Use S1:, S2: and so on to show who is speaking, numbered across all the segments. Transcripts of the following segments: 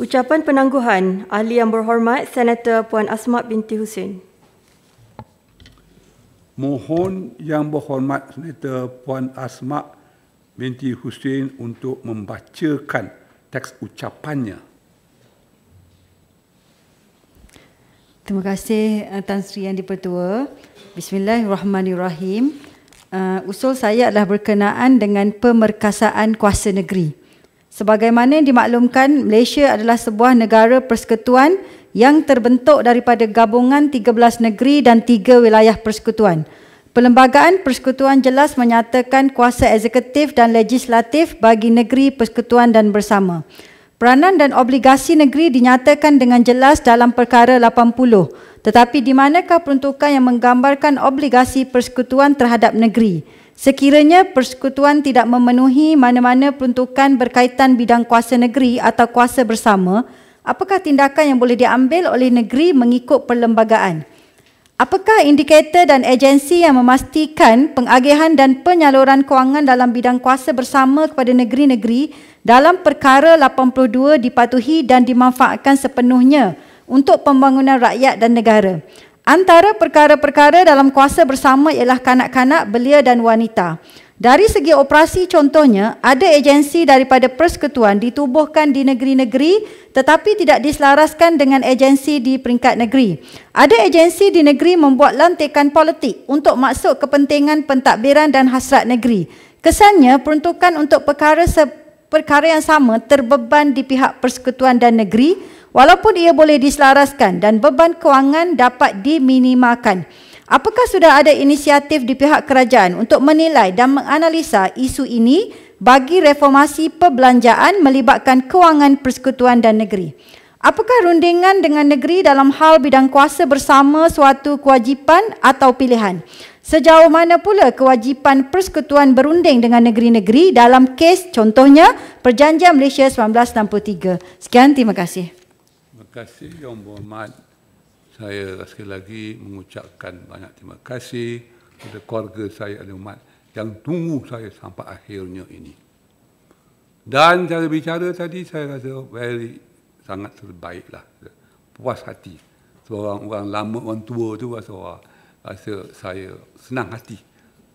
S1: Ucapan penangguhan ahli yang berhormat Senator Puan Asmat binti Hussein.
S2: Mohon yang berhormat Senator Puan Asmat binti Hussein untuk membacakan teks ucapannya.
S1: Terima kasih eh, Tan Sri Yang Dipertua. Bismillahirrahmanirrahim. Uh, usul saya adalah berkenaan dengan pemerkasaan kuasa negeri. Sebagaimana dimaklumkan, Malaysia adalah sebuah negara persekutuan yang terbentuk daripada gabungan 13 negeri dan 3 wilayah persekutuan. Perlembagaan persekutuan jelas menyatakan kuasa eksekutif dan legislatif bagi negeri persekutuan dan bersama. Peranan dan obligasi negeri dinyatakan dengan jelas dalam perkara tetapi di manakah peruntukan yang menggambarkan obligasi persekutuan terhadap negeri? Sekiranya persekutuan tidak memenuhi mana-mana peruntukan berkaitan bidang kuasa negeri atau kuasa bersama, apakah tindakan yang boleh diambil oleh negeri mengikut perlembagaan? Apakah indikator dan agensi yang memastikan pengagihan dan penyaluran kewangan dalam bidang kuasa bersama kepada negeri-negeri dalam perkara 82 dipatuhi dan dimanfaatkan sepenuhnya? untuk pembangunan rakyat dan negara. Antara perkara-perkara dalam kuasa bersama ialah kanak-kanak, belia dan wanita. Dari segi operasi contohnya, ada agensi daripada persekutuan ditubuhkan di negeri-negeri tetapi tidak diselaraskan dengan agensi di peringkat negeri. Ada agensi di negeri membuat lantikan politik untuk masuk kepentingan pentadbiran dan hasrat negeri. Kesannya, peruntukan untuk perkara, perkara yang sama terbeban di pihak persekutuan dan negeri walaupun ia boleh diselaraskan dan beban kewangan dapat diminimakan. Apakah sudah ada inisiatif di pihak kerajaan untuk menilai dan menganalisa isu ini bagi reformasi perbelanjaan melibatkan kewangan persekutuan dan negeri? Apakah rundingan dengan negeri dalam hal bidang kuasa bersama suatu kewajipan atau pilihan? Sejauh mana pula kewajipan persekutuan berunding dengan negeri-negeri dalam kes contohnya Perjanjian Malaysia 1963? Sekian, terima kasih
S2: kasih yang berhormat. Saya sekali lagi mengucapkan banyak terima kasih kepada keluarga saya dan umat yang tunggu saya sampai akhirnya ini. Dan cara bicara tadi saya rasa very sangat terbaiklah. Puas hati. Seorang orang lama, orang tua tu rasa, wah, rasa saya senang hati.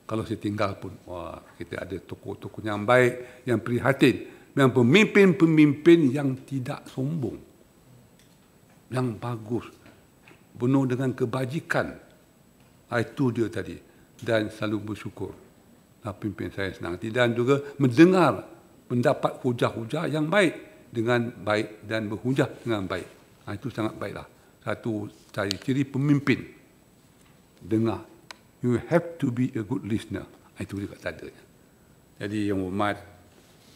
S2: Kalau saya tinggal pun, wah, kita ada tokoh-tokoh yang baik, yang prihatin. Yang pemimpin-pemimpin yang tidak sombong yang bagus penuh dengan kebajikan ah, itu dia tadi dan selalu bersyukur lah pimpin saya senang hati dan juga mendengar mendapat hujah-hujah yang baik dengan baik dan berhujah dengan baik nah, itu sangat baiklah satu cari ciri pemimpin dengar you have to be a good listener ah, itu juga tak ada jadi yang hormat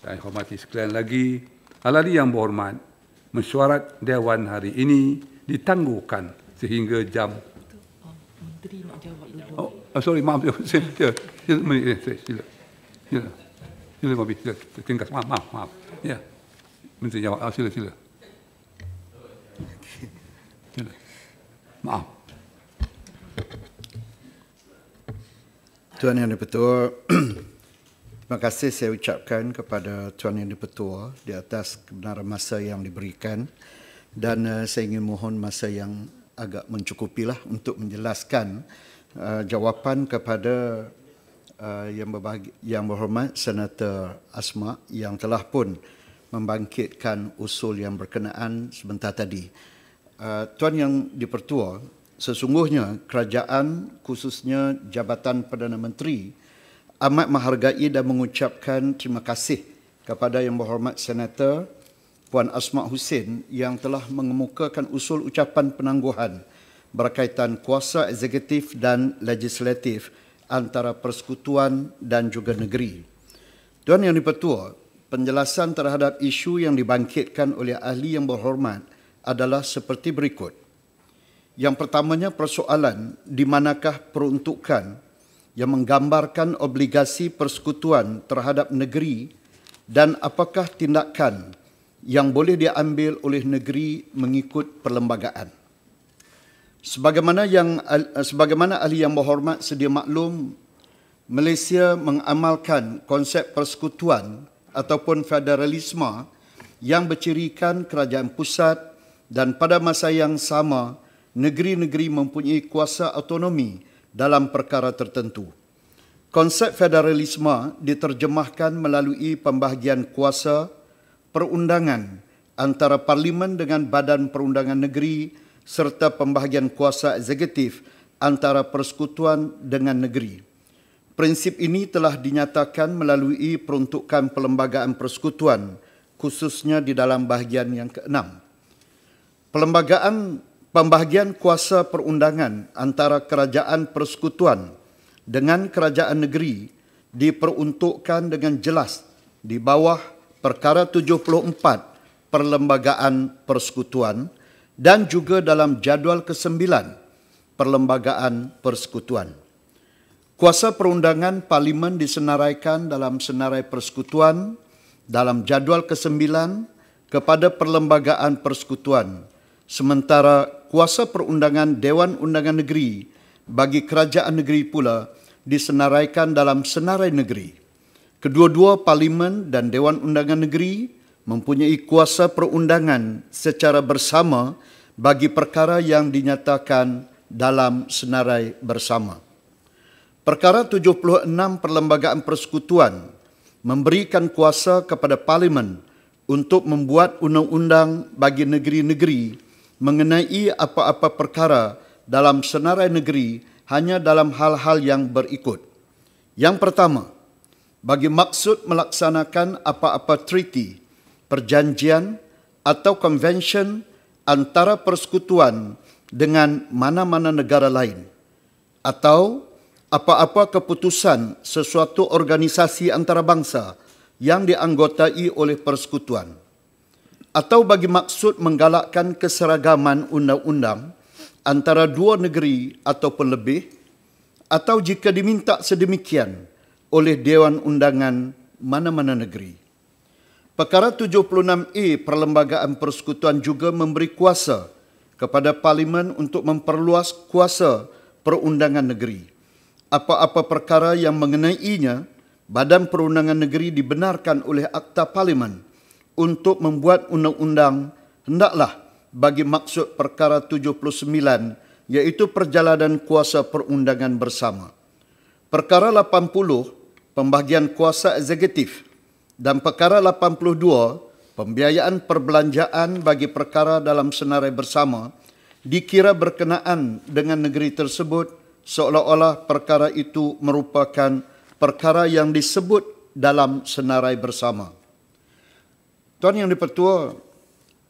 S2: saya hormati sekalian lagi Alali yang berhormat, mesyuarat Dewan hari ini ditangguhkan sehingga jam Oh, oh sorry, maaf. Sila, sila. Sila, sila. Sila, sila. Sila, sila. Sila, sila. Sila, sila. Sila, sila. Maaf, maaf. Ya. Menteri jawab. Ah,
S3: sila, sila. Sila. Maaf. Tuan Yang Dipertua, Terima kasih saya ucapkan kepada Tuan Yang Dipertua di atas kebenaran masa yang diberikan dan uh, saya ingin mohon masa yang agak mencukupilah untuk menjelaskan uh, jawapan kepada uh, yang, yang berhormat Senator Asma yang telah pun membangkitkan usul yang berkenaan sebentar tadi. Uh, Tuan Yang Dipertua, sesungguhnya kerajaan khususnya Jabatan Perdana Menteri amat menghargai dan mengucapkan terima kasih kepada Yang Berhormat Senator Puan Asma Hussein yang telah mengemukakan usul ucapan penangguhan berkaitan kuasa eksekutif dan legislatif antara persekutuan dan juga negeri. Tuan Yang Dipertua, penjelasan terhadap isu yang dibangkitkan oleh ahli yang berhormat adalah seperti berikut. Yang pertamanya persoalan di manakah peruntukan yang menggambarkan obligasi persekutuan terhadap negeri dan apakah tindakan yang boleh diambil oleh negeri mengikut perlembagaan. Sebagaimana yang eh, sebagaimana ahli yang berhormat sedia maklum, Malaysia mengamalkan konsep persekutuan ataupun federalisme yang bercirikan kerajaan pusat dan pada masa yang sama negeri-negeri mempunyai kuasa autonomi dalam perkara tertentu. Konsep federalisme diterjemahkan melalui pembahagian kuasa perundangan antara parlimen dengan badan perundangan negeri serta pembahagian kuasa eksekutif antara persekutuan dengan negeri. Prinsip ini telah dinyatakan melalui peruntukan Perlembagaan Persekutuan, khususnya di dalam bahagian yang keenam. Perlembagaan pembahagian kuasa perundangan antara kerajaan persekutuan dengan kerajaan negeri diperuntukkan dengan jelas di bawah perkara 74 Perlembagaan Persekutuan dan juga dalam jadual ke-9 Perlembagaan Persekutuan. Kuasa perundangan parlimen disenaraikan dalam senarai persekutuan dalam jadual ke-9 kepada Perlembagaan Persekutuan sementara kuasa perundangan Dewan Undangan Negeri bagi kerajaan negeri pula disenaraikan dalam senarai negeri. Kedua-dua parlimen dan Dewan Undangan Negeri mempunyai kuasa perundangan secara bersama bagi perkara yang dinyatakan dalam senarai bersama. Perkara 76 Perlembagaan Persekutuan memberikan kuasa kepada parlimen untuk membuat undang-undang bagi negeri-negeri mengenai apa-apa perkara dalam senarai negeri hanya dalam hal-hal yang berikut. Yang pertama, bagi maksud melaksanakan apa-apa treaty, perjanjian atau convention antara persekutuan dengan mana-mana negara lain atau apa-apa keputusan sesuatu organisasi antarabangsa yang dianggotai oleh persekutuan atau bagi maksud menggalakkan keseragaman undang-undang antara dua negeri ataupun lebih atau jika diminta sedemikian oleh Dewan Undangan mana-mana negeri. Perkara 76E Perlembagaan Persekutuan juga memberi kuasa kepada Parlimen untuk memperluas kuasa perundangan negeri. Apa-apa perkara yang mengenainya, Badan Perundangan Negeri dibenarkan oleh Akta Parlimen 1976 untuk membuat undang-undang hendaklah bagi maksud perkara 79 iaitu perjalanan kuasa perundangan bersama. Perkara 80 pembahagian kuasa eksekutif dan perkara 82 pembiayaan perbelanjaan bagi perkara dalam senarai bersama dikira berkenaan dengan negeri tersebut seolah-olah perkara itu merupakan perkara yang disebut dalam senarai bersama. Tuan yang dipertua,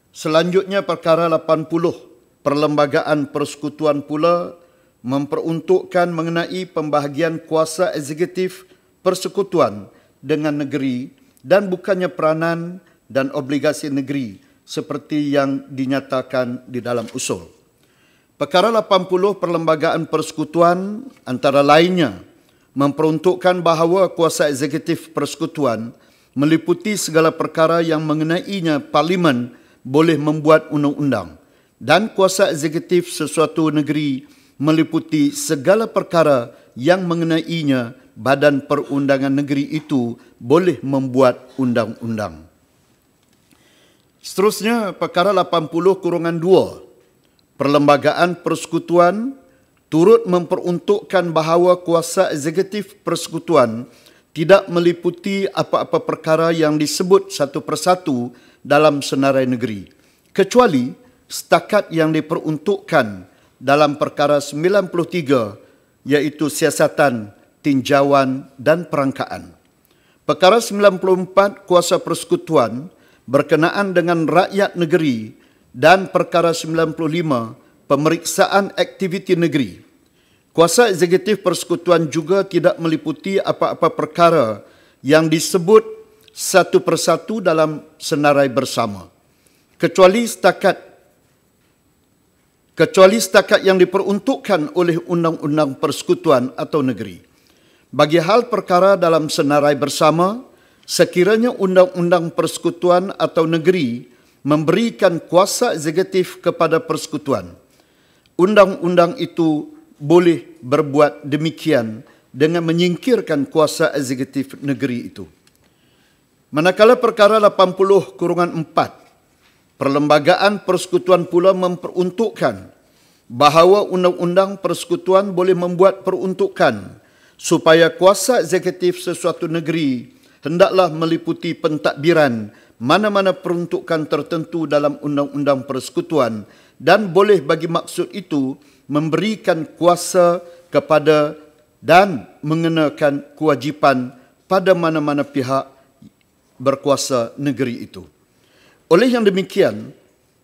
S3: selanjutnya perkara 80, Perlembagaan Persekutuan pula memperuntukkan mengenai pembahagian kuasa eksekutif persekutuan dengan negeri dan bukannya peranan dan obligasi negeri seperti yang dinyatakan di dalam usul. Perkara 80 Perlembagaan Persekutuan antara lainnya memperuntukkan bahawa kuasa eksekutif persekutuan meliputi segala perkara yang mengenainya parlimen boleh membuat undang-undang dan kuasa eksekutif sesuatu negeri meliputi segala perkara yang mengenainya badan perundangan negeri itu boleh membuat undang-undang. Seterusnya perkara 80 kurungan 2 Perlembagaan Persekutuan turut memperuntukkan bahawa kuasa eksekutif persekutuan tidak meliputi apa-apa perkara yang disebut satu persatu dalam senarai negeri kecuali setakat yang diperuntukkan dalam perkara 93 iaitu siasatan, tinjauan dan perangkaan. Perkara 94 kuasa persekutuan berkenaan dengan rakyat negeri dan perkara 95 pemeriksaan aktiviti negeri. Kuasa eksekutif persekutuan juga tidak meliputi apa-apa perkara yang disebut satu persatu dalam senarai bersama. Kecuali setakat kecuali setakat yang diperuntukkan oleh undang-undang persekutuan atau negeri. Bagi hal perkara dalam senarai bersama, sekiranya undang-undang persekutuan atau negeri memberikan kuasa eksekutif kepada persekutuan, undang-undang itu boleh berbuat demikian dengan menyingkirkan kuasa eksekutif negeri itu. Manakala perkara 80 kurungan 4, Perlembagaan Persekutuan pula memperuntukkan bahawa undang-undang persekutuan boleh membuat peruntukan supaya kuasa eksekutif sesuatu negeri hendaklah meliputi pentadbiran mana-mana peruntukan tertentu dalam undang-undang persekutuan dan boleh bagi maksud itu memberikan kuasa kepada dan mengenakan kewajipan pada mana-mana pihak berkuasa negeri itu. Oleh yang demikian,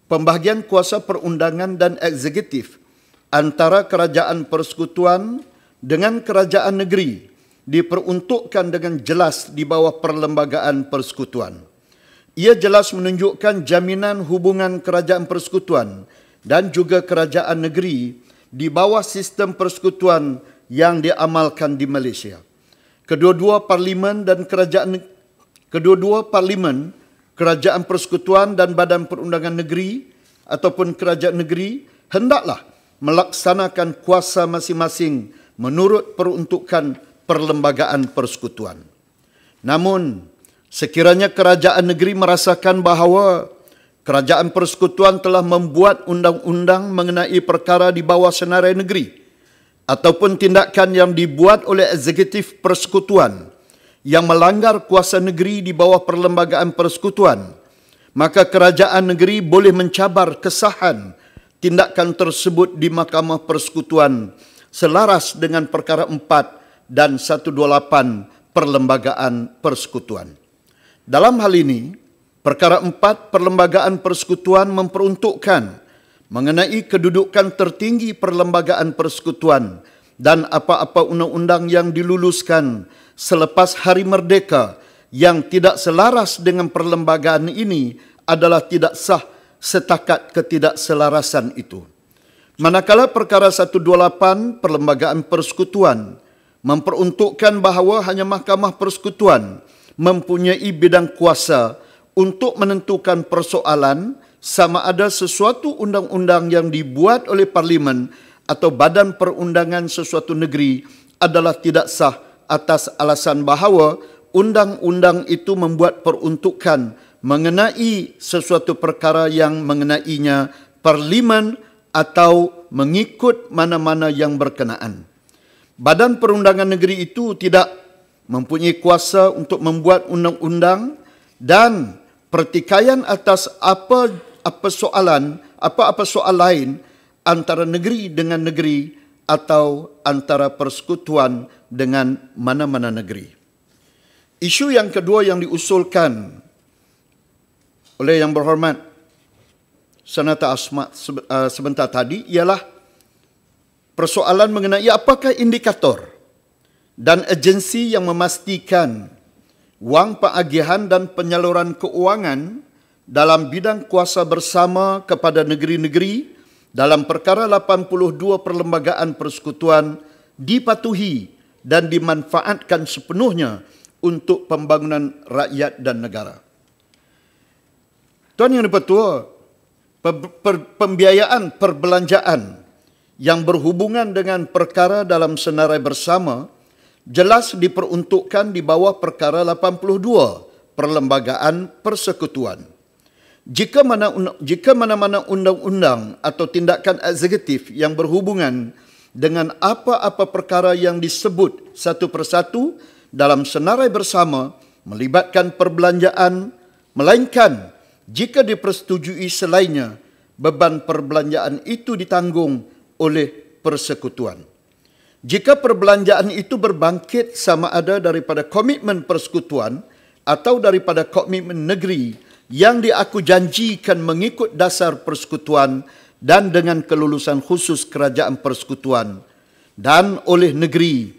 S3: pembahagian kuasa perundangan dan eksekutif antara kerajaan persekutuan dengan kerajaan negeri diperuntukkan dengan jelas di bawah perlembagaan persekutuan. Ia jelas menunjukkan jaminan hubungan kerajaan persekutuan dan juga kerajaan negeri di bawah sistem persekutuan yang diamalkan di Malaysia. Kedua-dua parlimen dan kerajaan kedua-dua parlimen, kerajaan persekutuan dan badan perundangan negeri ataupun kerajaan negeri hendaklah melaksanakan kuasa masing-masing menurut peruntukan perlembagaan persekutuan. Namun, sekiranya kerajaan negeri merasakan bahawa Kerajaan Persekutuan telah membuat undang-undang mengenai perkara di bawah senarai negeri ataupun tindakan yang dibuat oleh eksekutif persekutuan yang melanggar kuasa negeri di bawah perlembagaan persekutuan maka kerajaan negeri boleh mencabar kesahan tindakan tersebut di Mahkamah Persekutuan selaras dengan perkara 4 dan 128 Perlembagaan Persekutuan. Dalam hal ini, Perkara empat, Perlembagaan Persekutuan memperuntukkan mengenai kedudukan tertinggi Perlembagaan Persekutuan dan apa-apa undang-undang yang diluluskan selepas Hari Merdeka yang tidak selaras dengan perlembagaan ini adalah tidak sah setakat ketidakselarasan itu. Manakala perkara 128 Perlembagaan Persekutuan memperuntukkan bahawa hanya Mahkamah Persekutuan mempunyai bidang kuasa untuk untuk menentukan persoalan sama ada sesuatu undang-undang yang dibuat oleh parlimen atau badan perundangan sesuatu negeri adalah tidak sah atas alasan bahawa undang-undang itu membuat peruntukan mengenai sesuatu perkara yang mengenainya parlimen atau mengikut mana-mana yang berkenaan. Badan perundangan negeri itu tidak mempunyai kuasa untuk membuat undang-undang dan pertikaian atas apa apa soalan apa-apa soal lain antara negeri dengan negeri atau antara persekutuan dengan mana-mana negeri. Isu yang kedua yang diusulkan oleh yang berhormat Senata Asmat eh, sebentar tadi ialah persoalan mengenai apakah indikator dan agensi yang memastikan wang pengagihan dan penyaluran keuangan dalam bidang kuasa bersama kepada negeri-negeri dalam perkara 82 perlembagaan persekutuan dipatuhi dan dimanfaatkan sepenuhnya untuk pembangunan rakyat dan negara. Tuan Yang Dipertua, pembiayaan perbelanjaan yang berhubungan dengan perkara dalam senarai bersama jelas diperuntukkan di bawah perkara 82 perlembagaan persekutuan jika mana jika mana-mana undang-undang atau tindakan eksekutif yang berhubungan dengan apa-apa perkara yang disebut satu persatu dalam senarai bersama melibatkan perbelanjaan melainkan jika dipersetujui selainnya beban perbelanjaan itu ditanggung oleh persekutuan jika perbelanjaan itu berbangkit sama ada daripada komitmen persekutuan atau daripada komitmen negeri yang diaku janjikan mengikut dasar persekutuan dan dengan kelulusan khusus kerajaan persekutuan dan oleh negeri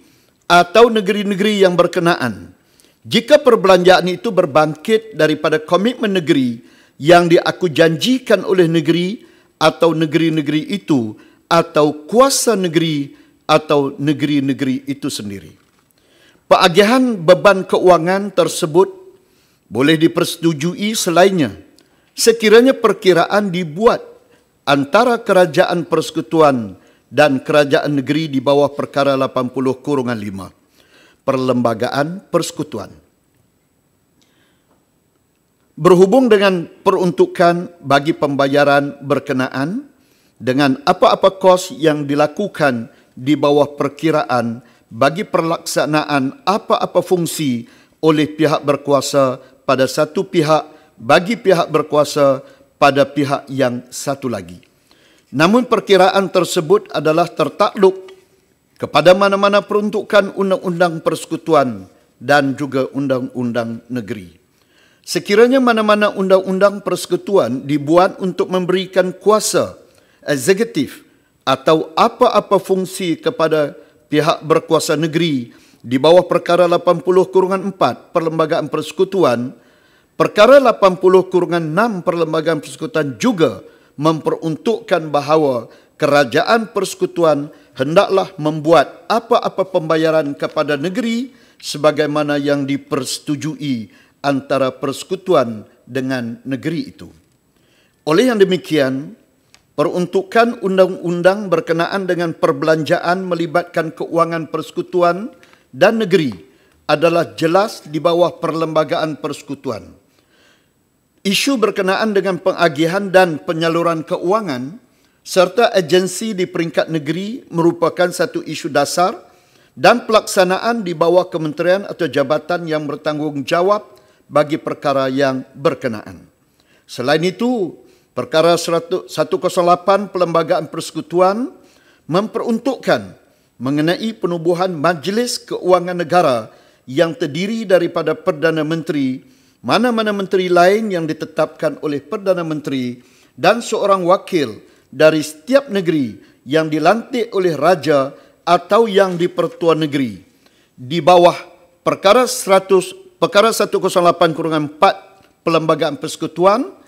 S3: atau negeri-negeri yang berkenaan. Jika perbelanjaan itu berbangkit daripada komitmen negeri yang diaku janjikan oleh negeri atau negeri-negeri itu atau kuasa negeri atau negeri-negeri itu sendiri. Peagihan beban keuangan tersebut boleh dipersetujui selainnya sekiranya perkiraan dibuat antara kerajaan persekutuan dan kerajaan negeri di bawah perkara 80-5 Perlembagaan Persekutuan. Berhubung dengan peruntukan bagi pembayaran berkenaan dengan apa-apa kos yang dilakukan dan di bawah perkiraan bagi perlaksanaan apa-apa fungsi oleh pihak berkuasa pada satu pihak bagi pihak berkuasa pada pihak yang satu lagi. Namun perkiraan tersebut adalah tertakluk kepada mana-mana peruntukan undang-undang persekutuan dan juga undang-undang negeri. Sekiranya mana-mana undang-undang persekutuan dibuat untuk memberikan kuasa eksekutif atau apa-apa fungsi kepada pihak berkuasa negeri di bawah perkara 80-4 Perlembagaan Persekutuan, perkara 80-6 Perlembagaan Persekutuan juga memperuntukkan bahawa kerajaan persekutuan hendaklah membuat apa-apa pembayaran kepada negeri sebagaimana yang dipersetujui antara persekutuan dengan negeri itu. Oleh yang demikian, peruntukan undang-undang berkenaan dengan perbelanjaan melibatkan keuangan persekutuan dan negeri adalah jelas di bawah perlembagaan persekutuan. Isu berkenaan dengan pengagihan dan penyaluran keuangan serta agensi di peringkat negeri merupakan satu isu dasar dan pelaksanaan di bawah kementerian atau jabatan yang bertanggungjawab bagi perkara yang berkenaan. Selain itu, Perkara 108 Perlembagaan Persekutuan memperuntukkan mengenai penubuhan Majlis Keuangan Negara yang terdiri daripada Perdana Menteri, mana-mana menteri lain yang ditetapkan oleh Perdana Menteri dan seorang wakil dari setiap negeri yang dilantik oleh raja atau yang dipertua negeri di bawah perkara 100 perkara 108 4 Perlembagaan Persekutuan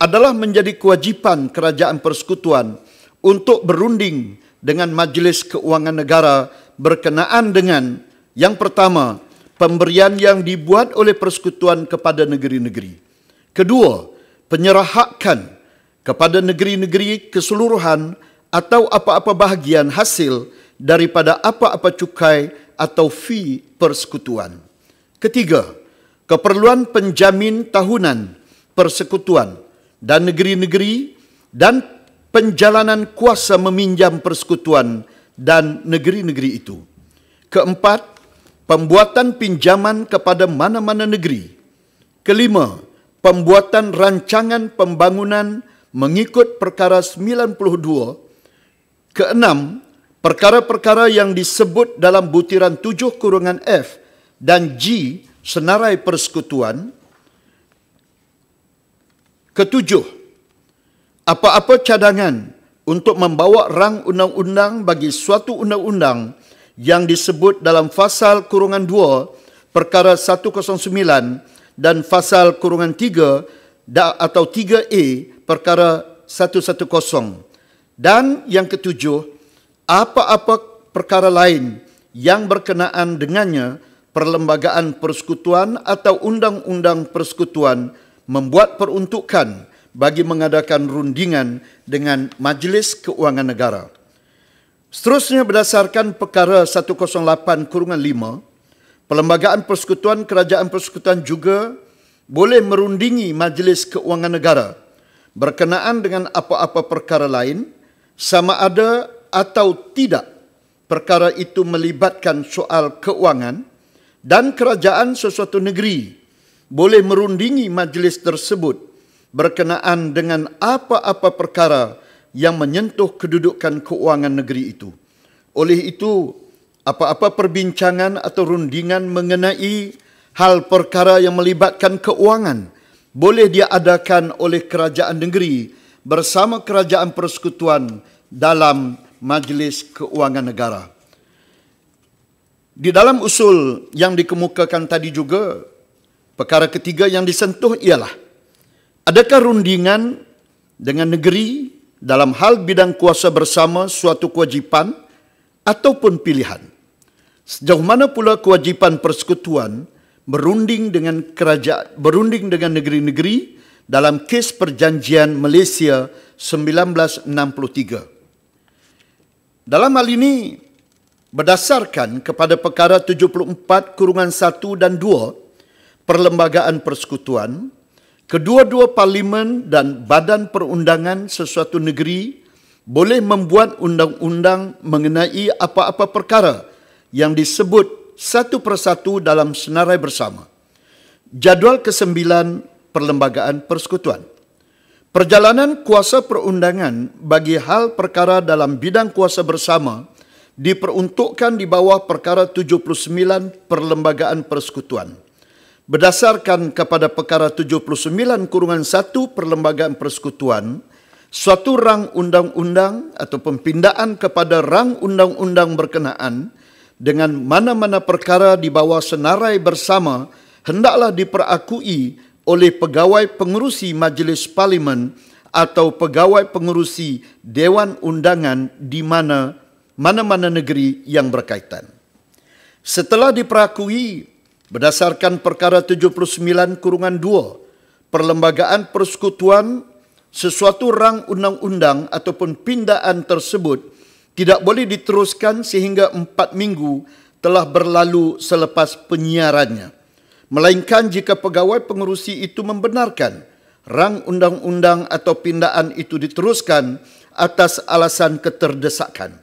S3: adalah menjadi kewajipan kerajaan persekutuan untuk berunding dengan majlis keuangan negara berkenaan dengan yang pertama pemberian yang dibuat oleh persekutuan kepada negeri-negeri. Kedua, penyerahakan kepada negeri-negeri keseluruhan atau apa-apa bahagian hasil daripada apa-apa cukai atau fee persekutuan. Ketiga, keperluan penjamin tahunan persekutuan dan negeri-negeri dan penjalanan kuasa meminjam persekutuan dan negeri-negeri itu. Keempat, pembuatan pinjaman kepada mana-mana negeri. Kelima, pembuatan rancangan pembangunan mengikut perkara 92. Keenam, perkara-perkara yang disebut dalam butiran 7 kurungan F dan G senarai persekutuan. Ketujuh, apa-apa cadangan untuk membawa rang undang-undang bagi suatu undang-undang yang disebut dalam fasal kurungan 2 perkara 109 dan fasal kurungan 3 atau 3A perkara 110. Dan yang ketujuh, apa-apa perkara lain yang berkenaan dengannya perlembagaan persekutuan atau undang-undang persekutuan membuat peruntukan bagi mengadakan rundingan dengan Majlis Keuangan Negara. Seterusnya berdasarkan perkara 108-5, Perlembagaan Persekutuan Kerajaan Persekutuan juga boleh merundingi Majlis Keuangan Negara berkenaan dengan apa-apa perkara lain sama ada atau tidak perkara itu melibatkan soal keuangan dan kerajaan sesuatu negeri boleh merundingi majlis tersebut berkenaan dengan apa-apa perkara yang menyentuh kedudukan keuangan negeri itu. Oleh itu, apa-apa perbincangan atau rundingan mengenai hal perkara yang melibatkan keuangan boleh diadakan oleh kerajaan negeri bersama kerajaan persekutuan dalam majlis keuangan negara. Di dalam usul yang dikemukakan tadi juga, Perkara ketiga yang disentuh ialah adakah rundingan dengan negeri dalam hal bidang kuasa bersama suatu kewajipan ataupun pilihan? Sejauh mana pula kewajipan persekutuan berunding dengan kerajaan berunding dengan negeri-negeri dalam kes perjanjian Malaysia 1963. Dalam hal ini berdasarkan kepada perkara 74 kurungan 1 dan perlembagaan persekutuan, kedua-dua parlimen dan badan perundangan sesuatu negeri boleh membuat undang-undang mengenai apa-apa perkara yang disebut satu persatu dalam senarai bersama. Jadual ke-9 Perlembagaan Persekutuan Perjalanan kuasa perundangan bagi hal perkara dalam bidang kuasa bersama diperuntukkan di bawah perkara 79 Perlembagaan Persekutuan berdasarkan kepada perkara 79 kurungan 1 Perlembagaan Persekutuan, suatu rang undang-undang atau pembindaan kepada rang undang-undang berkenaan dengan mana-mana perkara di bawah senarai bersama hendaklah diperakui oleh pegawai pengurusi Majlis Parlimen atau pegawai pengurusi Dewan Undangan di mana mana-mana negeri yang berkaitan. Setelah diperakui Berdasarkan perkara 79 kurungan 2, perlembagaan persekutuan sesuatu rang undang-undang ataupun pindaan tersebut tidak boleh diteruskan sehingga 4 minggu telah berlalu selepas penyiarannya. Melainkan jika pegawai pengurusi itu membenarkan rang undang-undang atau pindaan itu diteruskan atas alasan keterdesakan.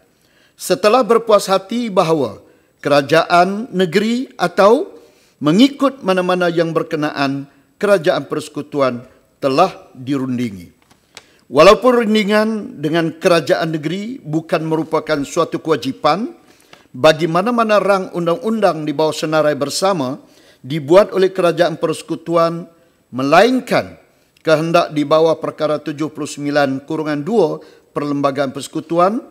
S3: Setelah berpuas hati bahawa kerajaan negeri atau negara mengikut mana-mana yang berkenaan kerajaan persekutuan telah dirundingi. Walaupun rundingan dengan kerajaan negeri bukan merupakan suatu kewajipan, bagi mana-mana rang undang-undang di bawah senarai bersama dibuat oleh kerajaan persekutuan melainkan kehendak di bawah perkara 79 kurungan 2 perlembagaan persekutuan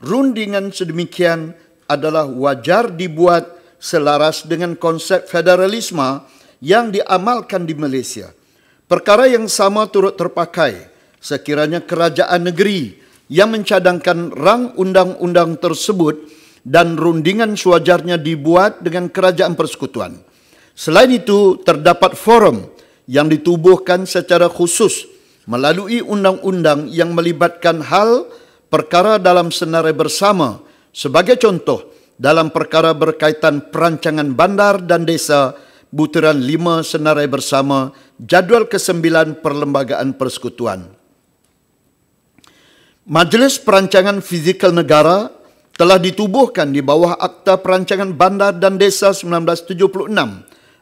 S3: rundingan sedemikian adalah wajar dibuat selaras dengan konsep federalisme yang diamalkan di Malaysia. Perkara yang sama turut terpakai sekiranya kerajaan negeri yang mencadangkan rang undang-undang tersebut dan rundingan suajarnya dibuat dengan kerajaan persekutuan. Selain itu, terdapat forum yang ditubuhkan secara khusus melalui undang-undang yang melibatkan hal perkara dalam senarai bersama. Sebagai contoh, dalam perkara berkaitan perancangan bandar dan desa butiran lima senarai bersama jadual kesembilan perlembagaan persekutuan. Majlis Perancangan Fizikal Negara telah ditubuhkan di bawah Akta Perancangan Bandar dan Desa 1976,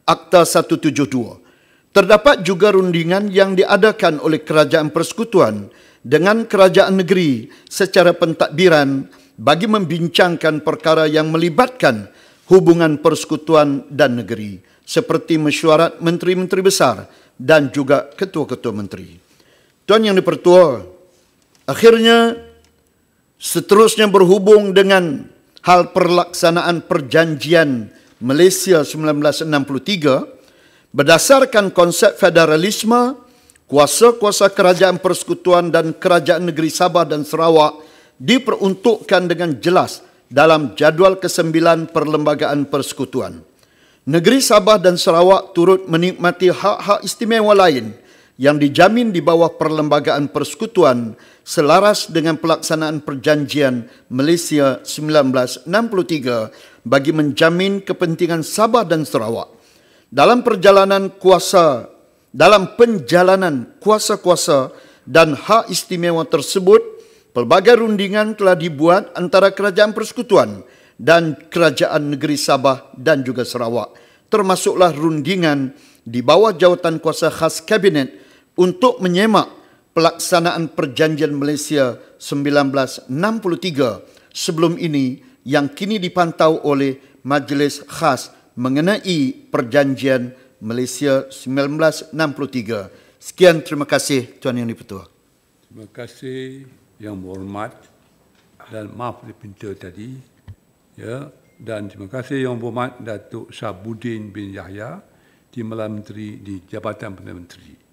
S3: Akta 172. Terdapat juga rundingan yang diadakan oleh Kerajaan Persekutuan dengan Kerajaan Negeri secara pentadbiran bagi membincangkan perkara yang melibatkan hubungan persekutuan dan negeri seperti mesyuarat menteri-menteri besar dan juga ketua-ketua menteri. Tuan yang dipertua, akhirnya seterusnya berhubung dengan hal perlaksanaan perjanjian Malaysia 1963 berdasarkan konsep federalisme kuasa-kuasa kerajaan persekutuan dan kerajaan negeri Sabah dan Sarawak diperuntukkan dengan jelas dalam jadual kesembilan Perlembagaan Persekutuan. Negeri Sabah dan Sarawak turut menikmati hak-hak istimewa lain yang dijamin di bawah Perlembagaan Persekutuan selaras dengan pelaksanaan perjanjian Malaysia 1963 bagi menjamin kepentingan Sabah dan Sarawak. Dalam perjalanan kuasa dalam penjalanan kuasa-kuasa dan hak istimewa tersebut pelbagai rundingan telah dibuat antara kerajaan persekutuan dan kerajaan negeri Sabah dan juga Sarawak termasuklah rundingan di bawah jawatan kuasa khas kabinet untuk menyemak pelaksanaan perjanjian Malaysia 1963 sebelum ini yang kini dipantau oleh majlis khas mengenai perjanjian Malaysia 1963 sekian terima kasih tuan yang dipertua
S2: terima kasih yang berhormat dan maaf di pintu tadi ya dan terima kasih yang berhormat Datuk Sabudin bin Yahya di Menteri di Jabatan Perdana Menteri.